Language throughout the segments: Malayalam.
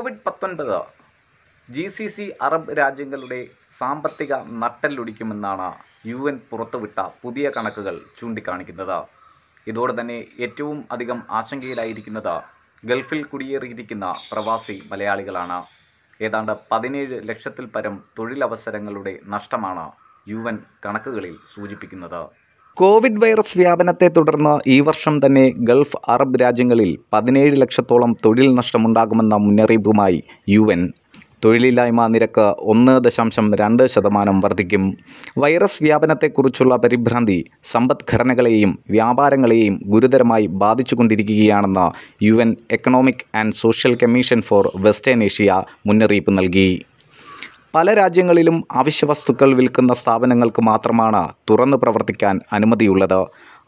കോവിഡ് പത്തൊൻപത് ജി സി സി അറബ് രാജ്യങ്ങളുടെ സാമ്പത്തിക നട്ടല്ലൊടിക്കുമെന്നാണ് യു എൻ പുറത്തുവിട്ട പുതിയ കണക്കുകൾ ചൂണ്ടിക്കാണിക്കുന്നത് ഇതോടെ തന്നെ ഏറ്റവും അധികം ആശങ്കയിലായിരിക്കുന്നത് ഗൾഫിൽ കുടിയേറിയിരിക്കുന്ന പ്രവാസി മലയാളികളാണ് ഏതാണ്ട് പതിനേഴ് ലക്ഷത്തിൽ പരം തൊഴിലവസരങ്ങളുടെ നഷ്ടമാണ് യു എൻ കണക്കുകളിൽ സൂചിപ്പിക്കുന്നത് കോവിഡ് വൈറസ് വ്യാപനത്തെ തുടർന്ന് ഈ വർഷം തന്നെ ഗൾഫ് അറബ് രാജ്യങ്ങളിൽ പതിനേഴ് ലക്ഷത്തോളം തൊഴിൽ നഷ്ടമുണ്ടാകുമെന്ന മുന്നറിയിപ്പുമായി യു എൻ തൊഴിലില്ലായ്മ നിരക്ക് ഒന്ന് ദശാംശം രണ്ട് ശതമാനം വർദ്ധിക്കും വൈറസ് വ്യാപനത്തെക്കുറിച്ചുള്ള പരിഭ്രാന്തി സമ്പദ്ഘടനകളെയും വ്യാപാരങ്ങളെയും ഗുരുതരമായി ബാധിച്ചുകൊണ്ടിരിക്കുകയാണെന്ന് U N economic and social commission for western Asia മുന്നറിയിപ്പ് നൽകി പല രാജ്യങ്ങളിലും അവശ്യ വസ്തുക്കൾ വിൽക്കുന്ന സ്ഥാപനങ്ങൾക്ക് മാത്രമാണ് തുറന്നു പ്രവർത്തിക്കാൻ അനുമതിയുള്ളത്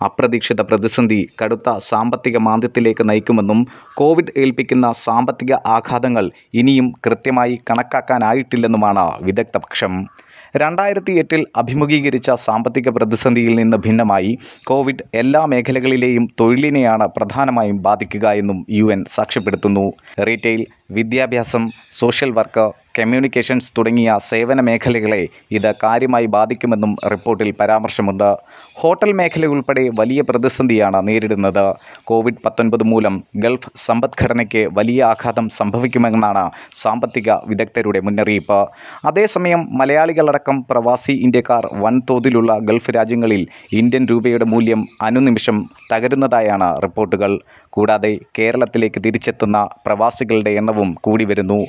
അപ്രതീക്ഷിത പ്രതിസന്ധി കടുത്ത സാമ്പത്തിക മാന്ദ്യത്തിലേക്ക് നയിക്കുമെന്നും കോവിഡ് ഏൽപ്പിക്കുന്ന സാമ്പത്തിക ആഘാതങ്ങൾ ഇനിയും കൃത്യമായി കണക്കാക്കാനായിട്ടില്ലെന്നുമാണ് വിദഗ്ധ പക്ഷം രണ്ടായിരത്തി എട്ടിൽ അഭിമുഖീകരിച്ച സാമ്പത്തിക പ്രതിസന്ധിയിൽ നിന്ന് ഭിന്നമായി കോവിഡ് എല്ലാ മേഖലകളിലെയും തൊഴിലിനെയാണ് പ്രധാനമായും ബാധിക്കുക എന്നും യു എൻ സാക്ഷ്യപ്പെടുത്തുന്നു റീറ്റെയിൽ വിദ്യാഭ്യാസം സോഷ്യൽ വർക്ക് കമ്മ്യൂണിക്കേഷൻസ് തുടങ്ങിയ സേവന മേഖലകളെ ഇത് കാര്യമായി ബാധിക്കുമെന്നും റിപ്പോർട്ടിൽ പരാമർശമുണ്ട് ഹോട്ടൽ മേഖല വലിയ പ്രതിസന്ധിയാണ് നേരിടുന്നത് കോവിഡ് പത്തൊൻപത് മൂലം ഗൾഫ് സമ്പദ്ഘടനയ്ക്ക് വലിയ ആഘാതം സംഭവിക്കുമെന്നാണ് സാമ്പത്തിക വിദഗ്ധരുടെ മുന്നറിയിപ്പ് അതേസമയം മലയാളികളടക്കം പ്രവാസി ഇന്ത്യക്കാർ വൻതോതിലുള്ള ഗൾഫ് രാജ്യങ്ങളിൽ ഇന്ത്യൻ രൂപയുടെ മൂല്യം അനുനിമിഷം തകരുന്നതായാണ് റിപ്പോർട്ടുകൾ കൂടാതെ കേരളത്തിലേക്ക് തിരിച്ചെത്തുന്ന പ്രവാസികളുടെ എണ്ണവും കൂടി വരുന്നു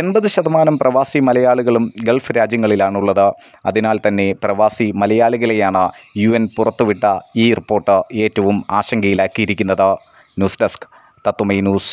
എൺപത് ശതമാനം പ്രവാസി മലയാളികളും ഗൾഫ് രാജ്യങ്ങളിലാണുള്ളത് അതിനാൽ തന്നെ പ്രവാസി മലയാളികളെയാണ് യു എൻ പുറത്തുവിട്ട ഈ റിപ്പോർട്ട് ഏറ്റവും ആശങ്കയിലാക്കിയിരിക്കുന്നത് ന്യൂസ് ഡെസ്ക് തത്തുമൈ ന്യൂസ്